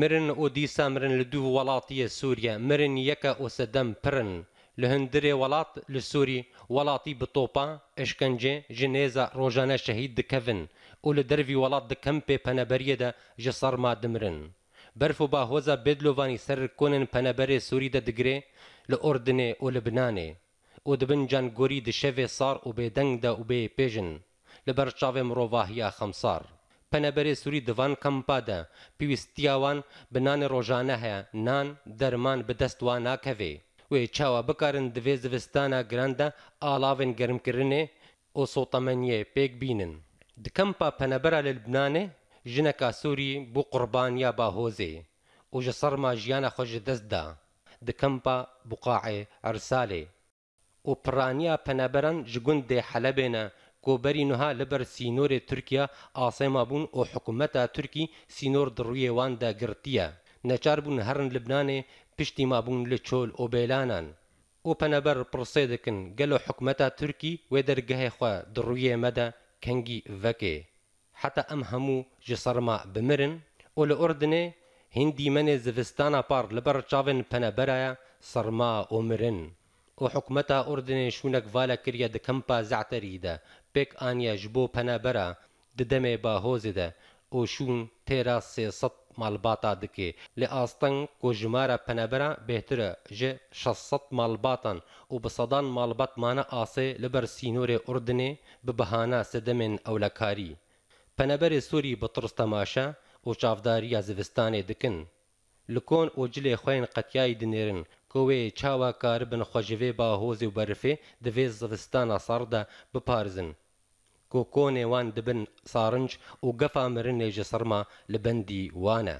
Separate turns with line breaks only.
مرن اودیسا مرن لە دوو وڵاتیە سووریا مرن یەکە ئۆسەدەم پرن لە هەندرێ وڵات لە سووری وڵاتی بتۆپا ئشکنجێ ژنێزە ڕۆژانە شەهید دکەون و لە دەروی وڵات دکەم پێ پەنەبەریەدا ژە سەرما دمرن بەرف و باهۆزە بێدلۆڤانی سەر کۆنن پەنەبەرێ سووری دەدەگرێ لە ئۆردنێ و لە بنانێ ئۆ دبن جانگۆری دشەوێ سار و بێدەنگدا و بێ پێژن لە بەرچاوێ مرۆڤاهیا خەمسار پەنەبەرێ سووری دڤان کەمپادا پێویستیاوان بنانێ ڕۆژانە هەیە نان دەرمان بەدەستوان ناکەوێ وێ چاوە بکارن دەوێ زوستانە گراندا ئالاوێن گەرمکردنێ ئۆ سۆتەمەنیە پێک بینن دکەمپا پەنەبەرە لە لبنانێ ژنەکە سووری بۆ قوربانیا باهۆزێ ئۆژە سەرما ژیانە خۆش دەستدا دکەمپا بقاعێ ئەرسالێ و پرانیا پەنەبەران ji gundê Helebê ne گۆبەرینها لەبەر سینۆرێ تورکیا ئاسەما بوون ئۆ حکوومەتە تورکی سینۆر دڕویێ وان داگرتیە نەچار بوون هەرن لبنانێ پشتی مابوون لە چۆل ئۆبێلانان ئۆ پەنەبەر پرسێ دەکن گەلۆ حکوومەتە تورکی وێ دەرگەهێخوا دڕویێ مەدە کەنگی ڤەکێ حتا ئەم هەموو ji سەرما بمرن ئۆ لە ئوردنێ هندی منێ زivistana پار لەبەر چاavên پەنەبەرایە سەرما ئۆمرن. و حکومەتا ئوردنێ شوونەک ڤالە کردە دە کەمپا زعتەریدا pek aniye ji bo penebera di demê bahozê de اوشون تیرا 300 مالباتا دکې له آستنګ کو جماره پنبره بهتره ج 600 مالباتن او بصدان مالبات مانه آسه لبر سینور اردنی به بهانه سدمن اولکاری پنبره سوری به ترس تماشا او چافداری ازوستان دکن لکون او جلی خوین قتیای دنیرن کوی چاوا کار بن خوجوی با هوز و برفه د ویز زوستان سرده بپارزن کۆکۆنێوان دەبن ساڕنج و گەفا مرنێژە سەرما لە بەندی وانە